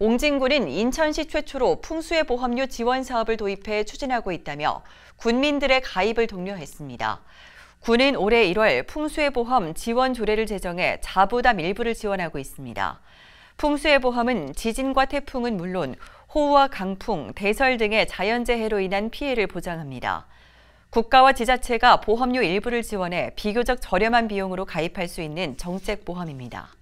옹진군은 인천시 최초로 풍수의 보험료 지원 사업을 도입해 추진하고 있다며 군민들의 가입을 독려했습니다. 군은 올해 1월 풍수의 보험 지원 조례를 제정해 자부담 일부를 지원하고 있습니다. 풍수의 보험은 지진과 태풍은 물론 호우와 강풍, 대설 등의 자연재해로 인한 피해를 보장합니다. 국가와 지자체가 보험료 일부를 지원해 비교적 저렴한 비용으로 가입할 수 있는 정책 보험입니다.